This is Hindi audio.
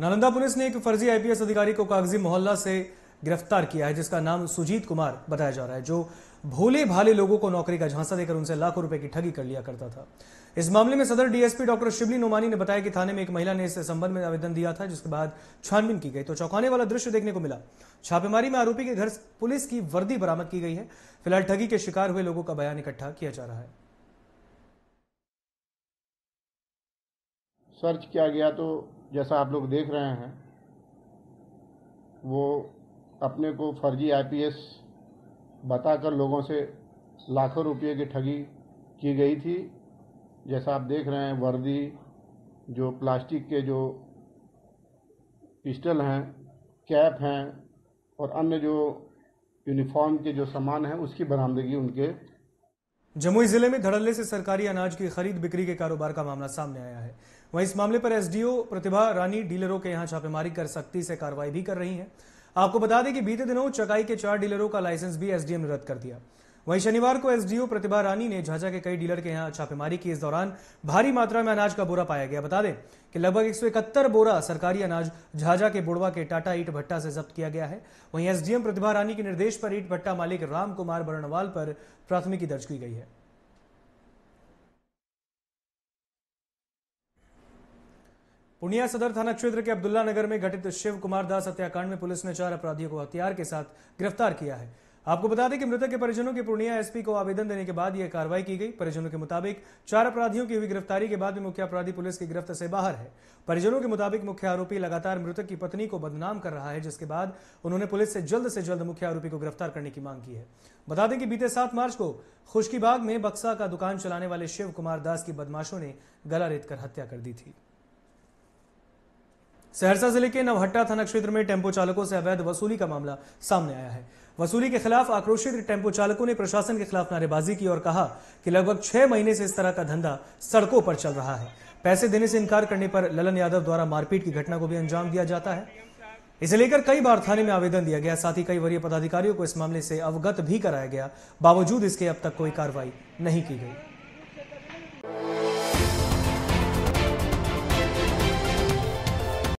नालंदा पुलिस ने एक फर्जी आईपीएस अधिकारी को कागजी मोहल्ला से गिरफ्तार किया है जिसका नाम सुजीत कुमार बताया जा रहा है जो भोले भाले लोगों को नौकरी का झांसा देकर उनसे लाखों रुपए की ठगी कर लिया करता था इस मामले में सदर डीएसपी डॉक्टर शिवली नोमानी ने बताया कि थाने में एक महिला ने इस संबंध में आवेदन दिया था जिसके बाद छानबीन की गई तो चौंकाने वाला दृश्य देखने को मिला छापेमारी में आरोपी के घर पुलिस की वर्दी बरामद की गई है फिलहाल ठगी के शिकार हुए लोगों का बयान इकट्ठा किया जा रहा है सर्च किया गया तो जैसा आप लोग देख रहे हैं वो अपने को फर्जी आईपीएस बताकर लोगों से लाखों रुपये की ठगी की गई थी जैसा आप देख रहे हैं वर्दी जो प्लास्टिक के जो पिस्टल हैं कैप हैं और अन्य जो यूनिफॉर्म के जो सामान हैं उसकी बरामदगी उनके जमुई जिले में धड़ल्ले से सरकारी अनाज की खरीद बिक्री के कारोबार का मामला सामने आया है वहीं इस मामले पर एसडीओ प्रतिभा रानी डीलरों के यहां छापेमारी कर सख्ती से कार्रवाई भी कर रही है आपको बता दें कि बीते दिनों चकाई के चार डीलरों का लाइसेंस भी एसडीएम ने रद्द कर दिया वहीं शनिवार को एसडीओ प्रतिभा रानी ने झाझा के कई डीलर के यहां छापेमारी की इस दौरान भारी मात्रा में अनाज का बोरा पाया गया बता दें कि लगभग एक बोरा सरकारी अनाज झाझा के बोड़वा के टाटा ईट भट्टा से जब्त किया गया है वहीं एसडीएम प्रतिभा रानी के निर्देश पर ईट भट्टा मालिक राम कुमार बरणवाल पर प्राथमिकी दर्ज की गई है पूर्णिया सदर थाना क्षेत्र के अब्दुल्ला नगर में घटित शिव कुमार दास हत्याकांड में पुलिस ने चार अपराधियों को हथियार के साथ गिरफ्तार किया है आपको बता दें कि मृतक के परिजनों के पूर्णिया एसपी को आवेदन देने के बाद यह कार्रवाई की गई परिजनों के मुताबिक चार अपराधियों की हुई गिरफ्तारी के बाद भी मुख्य अपराधी पुलिस की गिरफ्त से बाहर है परिजनों के मुताबिक मुख्य आरोपी लगातार मृतक की पत्नी को बदनाम कर रहा है जिसके बाद उन्होंने पुलिस से जल्द से जल्द मुख्य आरोपी को गिरफ्तार करने की मांग की है बता दें कि बीते सात मार्च को खुशकीबाग में बक्सा का दुकान चलाने वाले शिव कुमार दास की बदमाशों ने गला रेत कर हत्या कर दी थी सहरसा जिले के नवहट्टा थाना क्षेत्र में टेम्पो चालकों से अवैध वसूली का मामला सामने आया है वसूली के खिलाफ आक्रोशित टेम्पो चालकों ने प्रशासन के खिलाफ नारेबाजी की और कहा कि लगभग छह महीने से इस तरह का धंधा सड़कों पर चल रहा है पैसे देने से इनकार करने पर ललन यादव द्वारा मारपीट की घटना को भी अंजाम दिया जाता है इसे लेकर कई बार थाने में आवेदन दिया गया साथ ही कई वरीय पदाधिकारियों को इस मामले से अवगत भी कराया गया बावजूद इसके अब तक कोई कार्रवाई नहीं की गई